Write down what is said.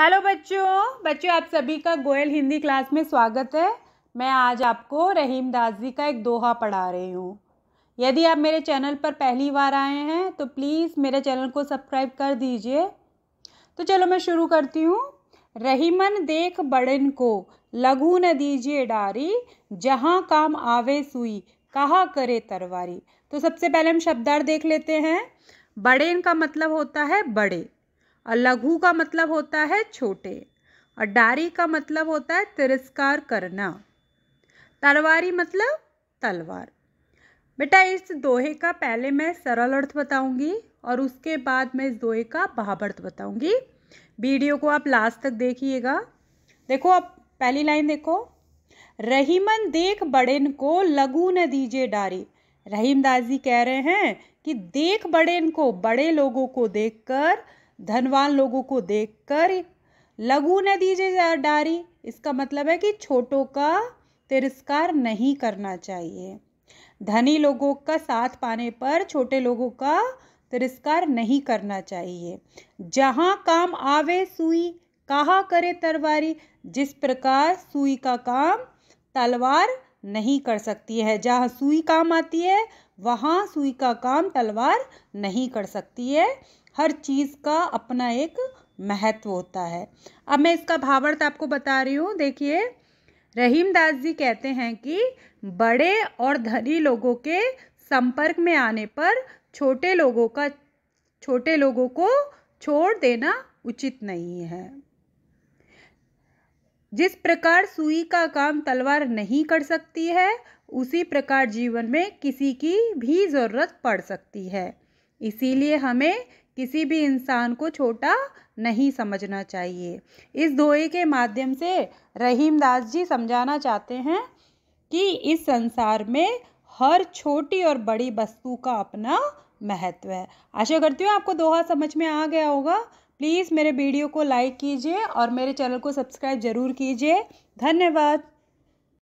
hello बच्चों बच्चों आप सभी का गोयल हिंदी क्लास में स्वागत है मैं आज आपको रहीम दास जी का एक दोहा पढ़ा रही हूँ यदि आप मेरे चैनल पर पहली बार आए हैं तो प्लीज़ मेरे चैनल को सब्सक्राइब कर दीजिए तो चलो मैं शुरू करती हूँ रहीमन देख बड़न को लघु न दीजिए डारी जहाँ काम आवे सुई कहा करे तरवारी तो सबसे पहले हम शब्दार्थ देख लेते हैं बड़ेन का मतलब होता है बड़े और लघु का मतलब होता है छोटे और डारी का मतलब होता है तिरस्कार करना तलवारी मतलब तलवार बेटा इस दोहे का पहले मैं सरल अर्थ बताऊंगी और उसके बाद मैं इस दोहे का अर्थ बताऊंगी वीडियो को आप लास्ट तक देखिएगा देखो अब पहली लाइन देखो रहीमन देख बड़ेन को लघु न दीजिए डारी रहीम दास जी कह रहे हैं कि देख बड़ेन को बड़े लोगों को देखकर धनवान लोगों को देखकर लघु न दीजिए डारी इसका मतलब है कि छोटों का तिरस्कार नहीं करना चाहिए धनी लोगों का साथ पाने पर छोटे लोगों का तिरस्कार नहीं करना चाहिए जहाँ काम आवे सुई कहा करे तरवारी जिस प्रकार सुई का काम तलवार नहीं कर सकती है जहाँ सुई काम आती है वहाँ सुई का काम तलवार नहीं कर सकती है हर चीज़ का अपना एक महत्व होता है अब मैं इसका भावार्थ आपको बता रही हूँ देखिए रहीम दास जी कहते हैं कि बड़े और धनी लोगों के संपर्क में आने पर छोटे लोगों का छोटे लोगों को छोड़ देना उचित नहीं है जिस प्रकार सुई का काम तलवार नहीं कर सकती है उसी प्रकार जीवन में किसी की भी ज़रूरत पड़ सकती है इसीलिए हमें किसी भी इंसान को छोटा नहीं समझना चाहिए इस दोहे के माध्यम से रहीम दास जी समझाना चाहते हैं कि इस संसार में हर छोटी और बड़ी वस्तु का अपना महत्व है आशा करती हूँ आपको दोहा समझ में आ गया होगा प्लीज़ मेरे वीडियो को लाइक कीजिए और मेरे चैनल को सब्सक्राइब ज़रूर कीजिए धन्यवाद